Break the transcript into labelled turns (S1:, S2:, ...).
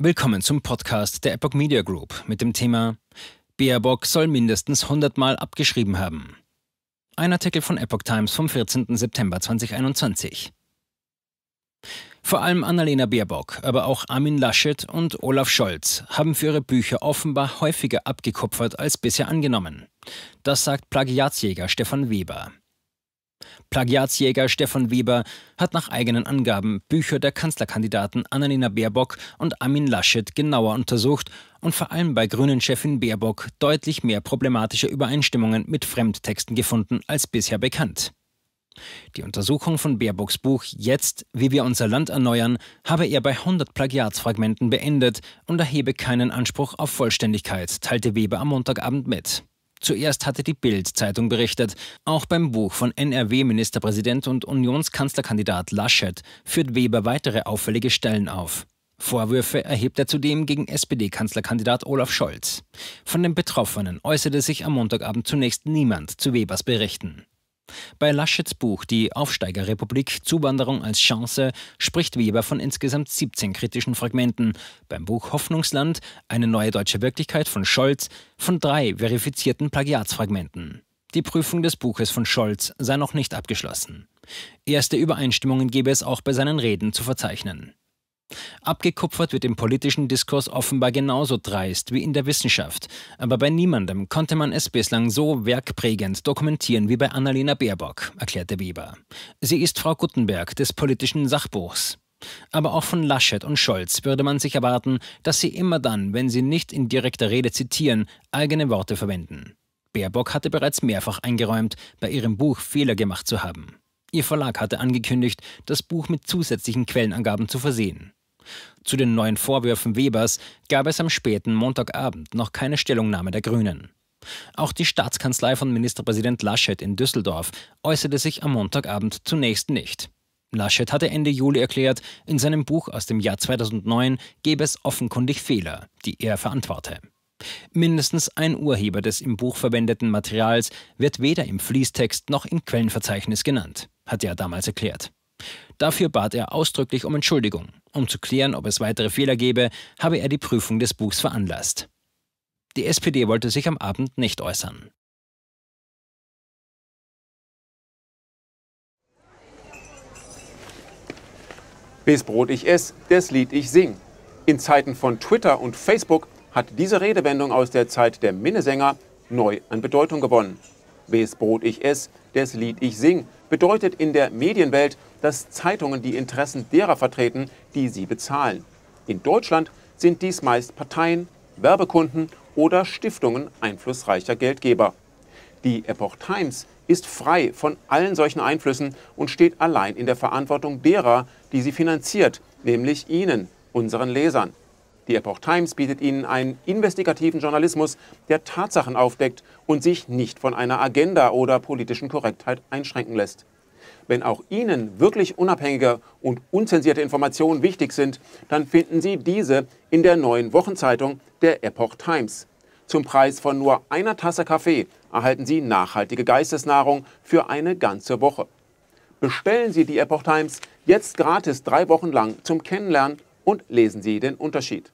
S1: Willkommen zum Podcast der Epoch Media Group mit dem Thema Baerbock soll mindestens 100 Mal abgeschrieben haben. Ein Artikel von Epoch Times vom 14. September 2021. Vor allem Annalena Baerbock, aber auch Armin Laschet und Olaf Scholz haben für ihre Bücher offenbar häufiger abgekupfert als bisher angenommen. Das sagt Plagiatsjäger Stefan Weber. Plagiatsjäger Stefan Weber hat nach eigenen Angaben Bücher der Kanzlerkandidaten Annalena Baerbock und Amin Laschet genauer untersucht und vor allem bei Grünen-Chefin Baerbock deutlich mehr problematische Übereinstimmungen mit Fremdtexten gefunden als bisher bekannt. Die Untersuchung von Baerbocks Buch Jetzt, wie wir unser Land erneuern, habe er bei 100 Plagiatsfragmenten beendet und erhebe keinen Anspruch auf Vollständigkeit, teilte Weber am Montagabend mit. Zuerst hatte die Bild-Zeitung berichtet, auch beim Buch von NRW-Ministerpräsident und Unionskanzlerkandidat Laschet führt Weber weitere auffällige Stellen auf. Vorwürfe erhebt er zudem gegen SPD-Kanzlerkandidat Olaf Scholz. Von den Betroffenen äußerte sich am Montagabend zunächst niemand zu Webers Berichten. Bei Laschets Buch Die Aufsteigerrepublik Zuwanderung als Chance spricht Weber von insgesamt 17 kritischen Fragmenten, beim Buch Hoffnungsland eine neue deutsche Wirklichkeit von Scholz von drei verifizierten Plagiatsfragmenten. Die Prüfung des Buches von Scholz sei noch nicht abgeschlossen. Erste Übereinstimmungen gebe es auch bei seinen Reden zu verzeichnen. Abgekupfert wird im politischen Diskurs offenbar genauso dreist wie in der Wissenschaft. Aber bei niemandem konnte man es bislang so werkprägend dokumentieren wie bei Annalena Baerbock, erklärte Weber. Sie ist Frau Guttenberg des politischen Sachbuchs. Aber auch von Laschet und Scholz würde man sich erwarten, dass sie immer dann, wenn sie nicht in direkter Rede zitieren, eigene Worte verwenden. Baerbock hatte bereits mehrfach eingeräumt, bei ihrem Buch Fehler gemacht zu haben. Ihr Verlag hatte angekündigt, das Buch mit zusätzlichen Quellenangaben zu versehen. Zu den neuen Vorwürfen Webers gab es am späten Montagabend noch keine Stellungnahme der Grünen. Auch die Staatskanzlei von Ministerpräsident Laschet in Düsseldorf äußerte sich am Montagabend zunächst nicht. Laschet hatte Ende Juli erklärt, in seinem Buch aus dem Jahr 2009 gebe es offenkundig Fehler, die er verantworte. Mindestens ein Urheber des im Buch verwendeten Materials wird weder im Fließtext noch im Quellenverzeichnis genannt, hat er damals erklärt. Dafür bat er ausdrücklich um Entschuldigung. Um zu klären, ob es weitere Fehler gebe, habe er die Prüfung des Buchs veranlasst. Die SPD wollte sich am Abend nicht äußern.
S2: Bis Brot ich ess, das Lied ich sing. In Zeiten von Twitter und Facebook hat diese Redewendung aus der Zeit der Minnesänger neu an Bedeutung gewonnen wes Brot ich ess, des Lied ich sing, bedeutet in der Medienwelt, dass Zeitungen die Interessen derer vertreten, die sie bezahlen. In Deutschland sind dies meist Parteien, Werbekunden oder Stiftungen einflussreicher Geldgeber. Die Epoch Times ist frei von allen solchen Einflüssen und steht allein in der Verantwortung derer, die sie finanziert, nämlich Ihnen, unseren Lesern. Die Epoch Times bietet Ihnen einen investigativen Journalismus, der Tatsachen aufdeckt und sich nicht von einer Agenda oder politischen Korrektheit einschränken lässt. Wenn auch Ihnen wirklich unabhängige und unzensierte Informationen wichtig sind, dann finden Sie diese in der neuen Wochenzeitung der Epoch Times. Zum Preis von nur einer Tasse Kaffee erhalten Sie nachhaltige Geistesnahrung für eine ganze Woche. Bestellen Sie die Epoch Times jetzt gratis drei Wochen lang zum Kennenlernen und lesen Sie den Unterschied.